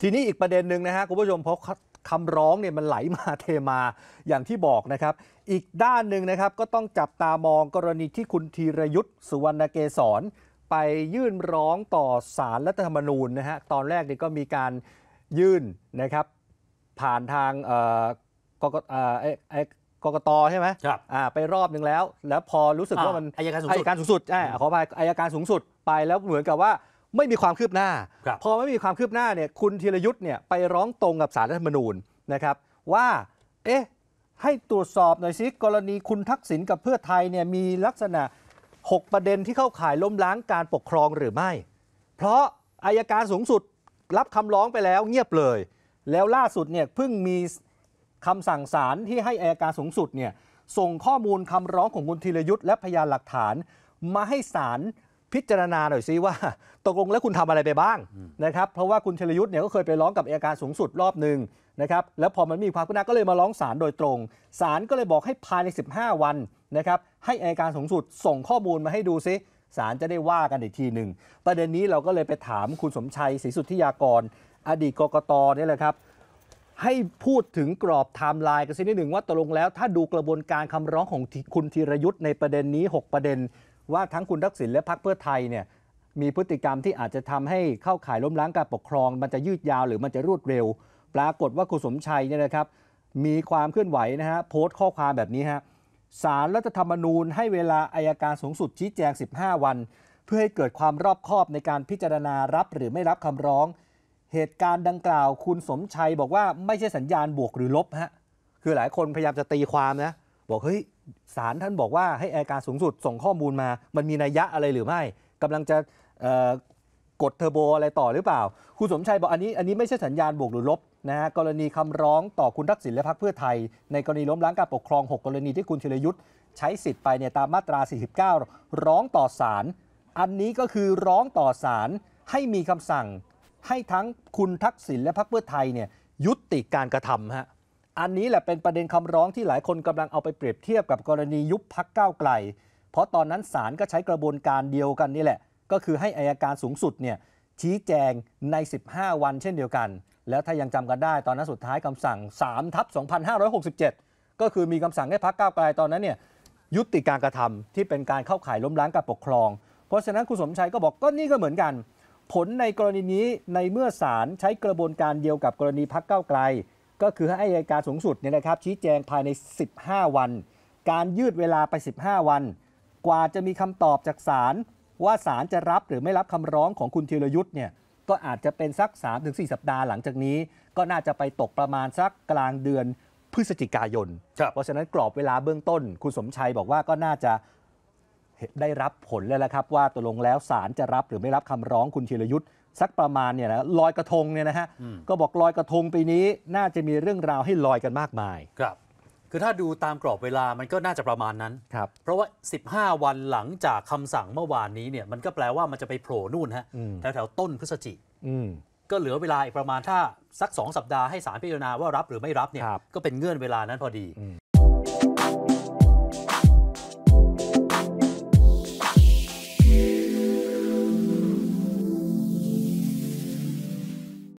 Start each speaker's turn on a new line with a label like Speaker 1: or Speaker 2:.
Speaker 1: ทีนี้อีกประเด็นหนึ่งนะฮะคุณผู้ชมเพราะคำร้องเนี่ยมันไหลมาเทมาอย่างที่บอกนะครับ อีกด้านหนึ่งนะครับก็ต้องจับตามองกรณีที่คุณธีรยุทธ์สุวรรณเกษรไปยื่นร้องต่อศาลรัฐธรรมนูญนะฮะตอนแรกนี่ก็มีการยื่นนะครับผ่านทางกกกกตใช่ไหมครับไปรอบหนึ่งแล้ว แล้วพอรู้สึกว่ามันอายการสูงสุดอายการสูงสุดขออภัยอายการสูงสุดไปแล้วเหมือนกับว่าไม่มีความคืบหน้าพอไม่มีความคืบหน้าเนี่ยคุณธีรยุทธ์เนี่ยไปร้องตรงกับสารรัฐธรรมนูญนะครับว่าเอ๊ะให้ตรวจสอบหน่อยสิกรณีคุณทักษิณกับเพื่อไทยเนี่ยมีลักษณะ 6 ประเด็นที่เข้าข่ายล้มล้างการปกครองหรือไม่ เพราะอายการสูงสุดรับคำร้องไปแล้วเงียบเลย แล้วล่าสุดเนี่ยเพิ่งมีคำสั่งศาลที่ให้อายการสูงสุดเนี่ยส่งข้อมูลคำร้องของคุณธีรยุทธ์และพยานหลักฐานมาให้ศาลพิจารณาหน่อยซิว่าตกลงแล้วคุณทำอะไรไปบ้างนะครับ เพราะว่าคุณชลยุทธ์เนี่ยก็เคยไปร้องกับอายการสูงสุดรอบหนึ่งนะครับแล้วพอมันมีความคืบหน้าก็เลยมาร้องศาลโดยตรง ศาลก็เลยบอกให้ภายใน15 วันนะครับให้อายการสูงสุดส่งข้อมูลมาให้ดูซิศาลจะได้ว่ากันอีกทีหนึ่งประเด็นนี้เราก็เลยไปถามคุณสมชัยศรีสุทธิยากร อดีตกกตนี่แหละครับ ให้พูดถึงกรอบไทม์ไลน์กันสักนิดหนึ่งว่าตกลงแล้วถ้าดูกระบวนการคำร้องของคุณธีรยุทธ์ในประเด็นนี้ 6 ประเด็นว่าทั้งคุณทักษิณและพรรคเพื่อไทยเนี่ยมีพฤติกรรมที่อาจจะทำให้เข้าข่ายล้มล้างการปกครอง มันจะยืดยาวหรือมันจะรวดเร็ว ปรากฏว่าคุณสมชัยเนี่ยนะครับ มีความเคลื่อนไหวนะฮะโพสต์ข้อความแบบนี้ฮะสารรัฐธรรมนูญให้เวลาอายการสูงสุดชี้แจง 15 วัน เพื่อให้เกิดความรอบคอบในการพิจารณารับหรือไม่รับคำร้อง เหตุการณ์ดังกล่าวคุณสมชัยบอกว่าไม่ใช่สัญญาณบวกหรือลบฮะคือหลายคนพยายามจะตีความนะบอกเฮ้ยศาลท่านบอกว่าให้อายการสูงสุดส่งข้อมูลมา มันมีนัยยะอะไรหรือไม่ กำลังจะกดเทอร์โบอะไรต่อหรือเปล่า คุณสมชัยบอกอันนี้อันนี้ไม่ใช่สัญญาณบวกหรือลบนะฮะกรณีคำร้องต่อคุณทักษิณและพรรคเพื่อไทย ในกรณีล้มล้างการปกครอง 6 กรณีที่คุณธีรยุทธ์ใช้สิทธิ์ไปเนี่ยตามมาตรา 49 ร้องต่อศาลอันนี้ก็คือร้องต่อศาลให้มีคำสั่งให้ทั้งคุณทักษิณและพรรคเพื่อไทยเนี่ยยุติการกระทำฮะอันนี้แหละเป็นประเด็นคำร้องที่หลายคนกำลังเอาไปเปรียบเทียบกับกรณียุบพักก้าวไกล เพราะตอนนั้นศาลก็ใช้กระบวนการเดียวกันนี่แหละ ก็คือให้อายการสูงสุดเนี่ยชี้แจงใน 15 วันเช่นเดียวกัน แล้วถ้ายังจำกันได้ตอนนั้นสุดท้ายคำสั่ง3ทับ2567 ก็คือมีคำสั่งให้พักก้าวไกลตอนนั้นเนี่ยยุติการกระทำที่เป็นการเข้าข่ายล้มล้างการปกครองเพราะฉะนั้นคุณสมชัยก็บอกก็นี่ก็เหมือนกัน ผลในกรณีนี้ในเมื่อศาลใช้กระบวนการเดียวกับกรณีพักเก้าไกลก็คือให้อัยการสูงสุดเนี่ยนะครับชี้แจงภายใน 15 วัน การยืดเวลาไป 15 วัน กว่าจะมีคำตอบจากศาลว่าศาลจะรับหรือไม่รับคำร้องของคุณธีรยุทธ์เนี่ยก็อาจจะเป็นสัก3-4สัปดาห์หลังจากนี้ ก็น่าจะไปตกประมาณสักกลางเดือนพฤศจิกายน เพราะฉะนั้นกรอบเวลาเบื้องต้น คุณสมชัยบอกว่าก็น่าจะได้รับผลแล้วละครับว่าตกลงแล้วศาลจะรับหรือไม่รับคำร้องคุณธีรยุทธ์สักประมาณเนี่ยนะลอยกระทงเนี่ยนะฮะก็บอกลอยกระทงปีนี้ น่าจะมีเรื่องราวให้ลอยกันมากมาย ครับ คือถ้าดูตามกรอบเวลามันก็น่าจะประมาณนั้นครับเพราะว่า 15 วันหลังจากคำสั่งเมื่อวานนี้เนี่ยมันก็แปลว่ามันจะไปโผล่นู่นฮะแถวแถวต้นพฤศจิก็เหลือเวลาอีกประมาณถ้าสัก2สัปดาห์ให้สารพิจารณาว่ารับหรือไม่รับเนี่ยก็เป็นเงื่อนเวลานั้นพอดี